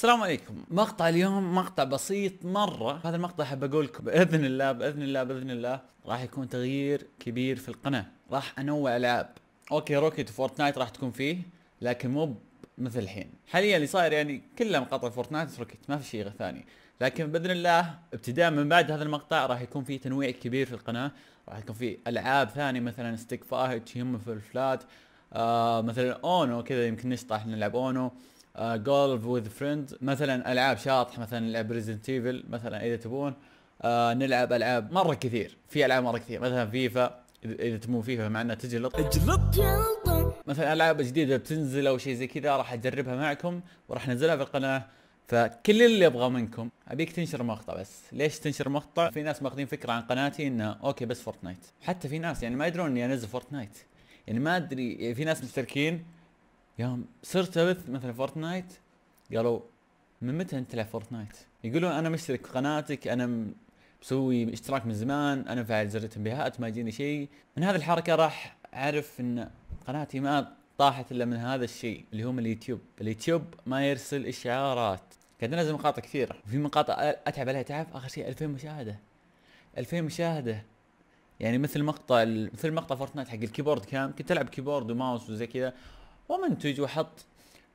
السلام عليكم مقطع اليوم مقطع بسيط مرة هذا المقطع حاب اقول لكم باذن الله باذن الله باذن الله راح يكون تغيير كبير في القناة راح انوع العاب اوكي روكيت فورتنايت راح تكون فيه لكن مو مثل الحين حاليا اللي صاير يعني كله مقاطع فورتنايت روكيت ما في شيء ثاني لكن باذن الله ابتداء من بعد هذا المقطع راح يكون فيه تنويع كبير في القناه راح يكون فيه العاب ثانيه مثلا ستيك فايت يهم في الفلات آه مثلا اونو كذا يمكن نشطح نلعب اونو جولف وذ فريند مثلا العاب شاطح مثلا نلعب ريزنت ايفل مثلا اذا تبون آه نلعب العاب مره كثير في العاب مره كثير مثلا فيفا اذا تبون فيفا مع انها تجلط اجلط مثلا العاب جديده بتنزل او شيء زي كذا راح اجربها معكم وراح انزلها في القناه فكل اللي ابغى منكم ابيك تنشر مقطع بس ليش تنشر مقطع في ناس ماخذين فكره عن قناتي انه اوكي بس فورتنايت حتى في ناس يعني ما يدرون اني انزل فورتنايت يعني ما ادري يعني في ناس مشتركين يوم صرت ابث مثلا فورتنايت قالوا من متى انت تلعب فورتنايت؟ يقولون انا مشترك في قناتك انا مسوي اشتراك من زمان انا فعل زر التنبيهات ما يجيني شيء من هذه الحركه راح اعرف ان قناتي ما طاحت الا من هذا الشيء اللي هو من اليوتيوب اليوتيوب ما يرسل اشعارات قاعد انزل مقاطع كثيره وفي مقاطع اتعب عليها تعب اخر شيء 2000 مشاهده 2000 مشاهده يعني مثل مقطع مثل مقطع فورتنايت حق الكيبورد كام كنت العب كيبورد وماوس وزي كذا ومنتج وحط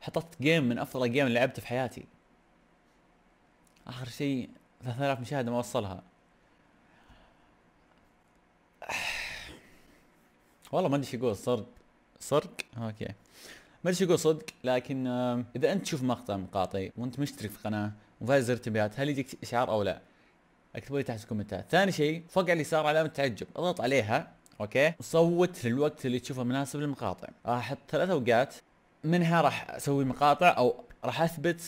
حطت جيم من افضل جيم اللي لعبته في حياتي اخر شيء 3000 مشاهده ما وصلها والله ما ادري شو اقول صرق صرق اوكي ما ادري يقول صدق لكن اذا انت تشوف مقطع مقاطعي وانت مشترك في قناه وفايز زر تنبيهات هل يجيك اشعار او لا؟ اكتبوا لي تحت الكومنتات، ثاني شيء فوق على اليسار علامه تعجب اضغط عليها اوكي صوت للوقت اللي تشوفه مناسب للمقاطع راح احط ثلاث اوقات منها راح اسوي مقاطع او راح اثبت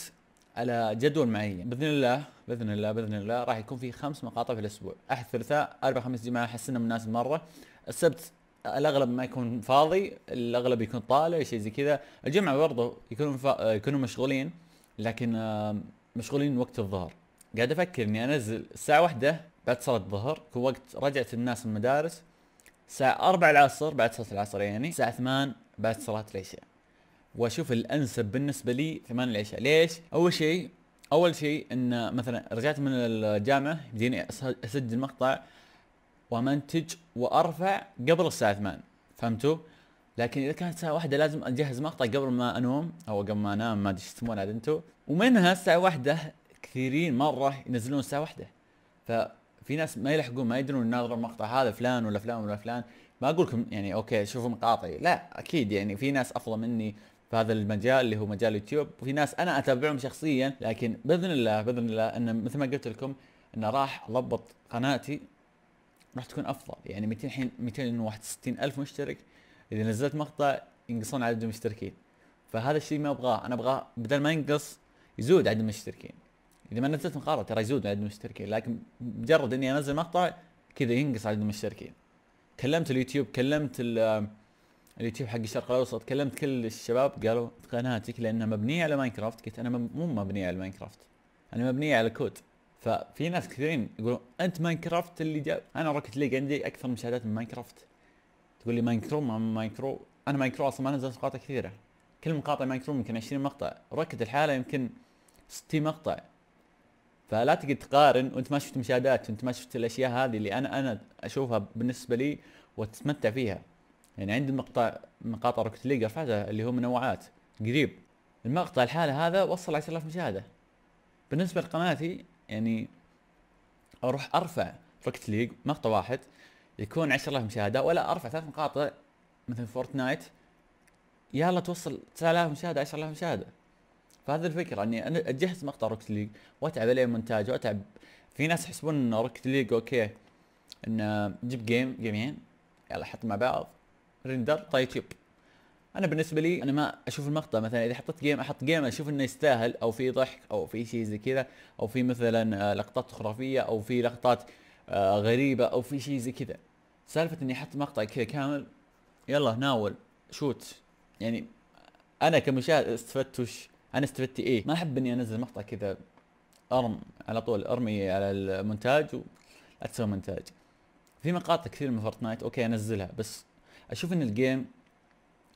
على جدول معين باذن الله باذن الله باذن الله راح يكون في خمس مقاطع في الاسبوع احد ثلاثاء اربع خميس جمعه احس انه مناسب مره السبت الاغلب ما يكون فاضي الاغلب يكون طالع شيء زي كذا الجمعه برضه يكونون فا... يكونوا مشغولين لكن مشغولين وقت الظهر قاعد افكر اني انزل الساعه واحدة بعد صلاه الظهر وقت رجعت الناس من المدارس الساعة 4 العصر بعد صلاة العصر يعني الساعة 8 بعد صلاة العشاء واشوف الانسب بالنسبة لي 8 العشاء ليش؟ اول شيء اول شيء ان مثلا رجعت من الجامعة يجيني اسجل مقطع ومنتج وارفع قبل الساعة 8 فهمتوا؟ لكن اذا كانت الساعه 1 لازم اجهز مقطع قبل ما انوم او قبل ما انام ما ادري ايش يسمونه عاد انتم ومنها الساعه 1 كثيرين مره ينزلون الساعه 1 ف في ناس ما يلحقون ما يدرون الناظر المقطع هذا فلان ولا فلان ولا فلان ما اقول لكم يعني اوكي شوفوا مقاطعي لا اكيد يعني في ناس افضل مني في هذا المجال اللي هو مجال اليوتيوب وفي ناس انا اتابعهم شخصيا لكن باذن الله باذن الله ان مثل ما قلت لكم ان راح اضبط قناتي راح تكون افضل يعني 200 الحين 261 الف مشترك اذا نزلت مقطع ينقصون عدد المشتركين فهذا الشيء ما ابغاه انا ابغاه بدل ما ينقص يزود عدد المشتركين اذا ما نزلت مقاطع ترى يزود عدد المشتركين لكن مجرد اني انزل مقطع كذا ينقص عدد المشتركين كلمت اليوتيوب كلمت آه، اليوتيوب حق الشرق الاوسط كلمت كل الشباب قالوا قناتك لانها مبنيه على ماينكرافت قلت انا مو مبنيه على ماينكرافت انا مبنيه على كود ففي ناس كثيرين يقولون انت ماينكرافت اللي جاب انا روكت ليج عندي اكثر مشاهدات من ماينكرافت تقول لي ماينكرو ما ماينكرو انا ماينكرو اصلا ما نزلت مقاطع كثيره كل مقاطع ماينكرو يمكن 20 مقطع روكت الحاله يمكن 60 مقطع فلا تقعد تقارن وانت ما شفت مشاهدات وانت ما شفت الاشياء هذه اللي انا انا اشوفها بالنسبه لي وتتمتع فيها يعني عندي مقطع مقاطع روكت ليج رفعتها اللي هو منوعات قريب المقطع الحالة هذا وصل 10000 مشاهدة بالنسبة لقناتي يعني اروح ارفع روكت ليج مقطع واحد يكون 10000 مشاهدة ولا ارفع ثلاث مقاطع مثل فورتنايت يلا توصل 9000 مشاهدة 10000 مشاهدة فهذه الفكره اني انا اجهز مقطع روكت ليج واتعب عليه مونتاج واتعب في ناس يحسبون ان روكت ليج اوكي ان جيب جيم جيمين يلا حط مع بعض ريندر طيب شيب انا بالنسبه لي انا ما اشوف المقطع مثلا اذا حطيت جيم احط جيم اشوف انه يستاهل او في ضحك او في شيء زي كذا او في مثلا آه، لقطات خرافيه او في لقطات آه، غريبه او في شيء زي كذا سالفه اني احط مقطع كذا كامل يلا ناول شوت يعني انا كمشاهد استفدت وش انا استفدت ايه ما احب اني انزل مقطع كذا ارم على طول ارمي على المونتاج ولا تسوي مونتاج في مقاطع كثير من فورتنايت اوكي انزلها بس اشوف ان الجيم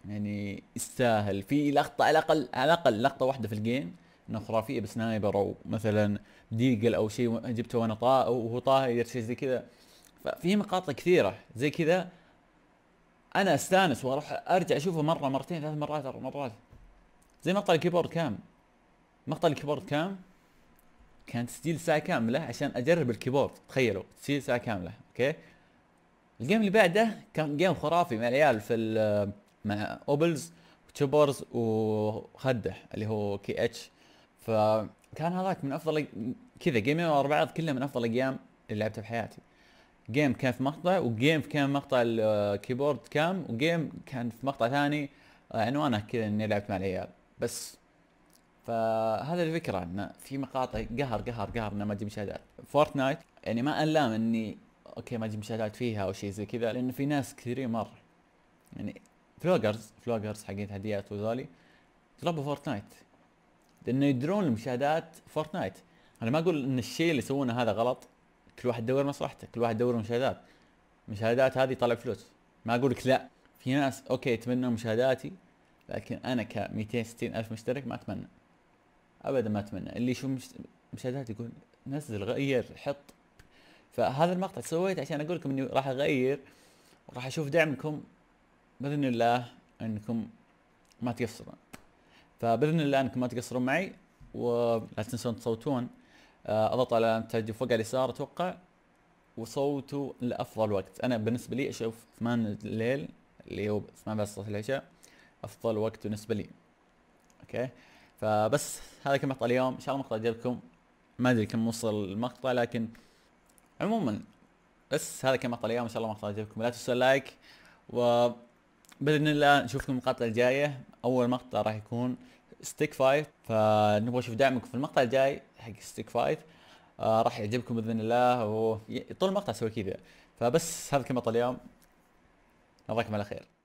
يعني يستاهل في لقطة على الاقل على الاقل لقطة واحدة في الجيم انها خرافية بسنايبر او مثلا ديجل او شيء جبته وانا طا وهو طاهي شيء زي كذا ففي مقاطع كثيرة زي كذا انا استانس واروح ارجع اشوفه مرة مرتين ثلاث مرات اربع مرات زي مقطع الكيبورد كام مقطع الكيبورد كام كان تسجيل ساعة كاملة عشان اجرب الكيبورد تخيلوا تسجيل ساعة كاملة اوكي الجيم اللي بعده كان جيم خرافي مع العيال في مع اوبلز وتشوبرز وخده اللي هو كي اتش فكان هذاك من افضل كذا جيمين ورا بعض كلها من افضل الايام اللي لعبتها بحياتي جيم كان في مقطع وجيم كان مقطع الكيبورد آه، كام وجيم كان في مقطع ثاني آه، عنوانه كذا اني لعبت مع العيال بس فهذا الفكره ان في مقاطع قهر قهر قهر انه ما تجيب مشاهدات فورتنايت يعني ما الام اني اوكي ما تجيب مشاهدات فيها او شيء زي كذا لانه في ناس كثيرين مره يعني فلوجرز فلوجرز حقين هديات وذولي تربوا فورتنايت لانه يدرون المشاهدات فورتنايت انا ما اقول ان الشيء اللي يسوونه هذا غلط كل واحد يدور مصلحته كل واحد يدور مشاهدات مشاهدات هذه طلع فلوس ما اقول لك لا في ناس اوكي يتمنوا مشاهداتي لكن انا ك 260 الف مشترك ما اتمنى ابدا ما اتمنى اللي يشوف مشاهدات يقول نزل غير حط فهذا المقطع سويته عشان اقول لكم اني راح اغير وراح اشوف دعمكم باذن الله انكم ما تقصرون فباذن الله انكم ما تقصرون معي ولا تنسون تصوتون آه، اضغط على التعجب فوق على اليسار اتوقع وصوتوا لافضل وقت انا بالنسبه لي اشوف 8 الليل اللي هو 8 بعد صلاه العشاء افضل وقت بالنسبه لي اوكي فبس هذا كان مقطع اليوم ان شاء الله مقطع يعجبكم ما ادري كم وصل المقطع لكن عموما بس هذا كان مقطع اليوم ان شاء الله مقطع يعجبكم لا تنسوا اللايك و باذن الله نشوفكم المقاطع الجايه اول مقطع راح يكون ستيك فايت فنبغى نشوف دعمكم في المقطع الجاي حق ستيك فايت آه راح يعجبكم باذن الله وطول المقطع اسوي كذا فبس هذا كان مقطع اليوم نراكم على خير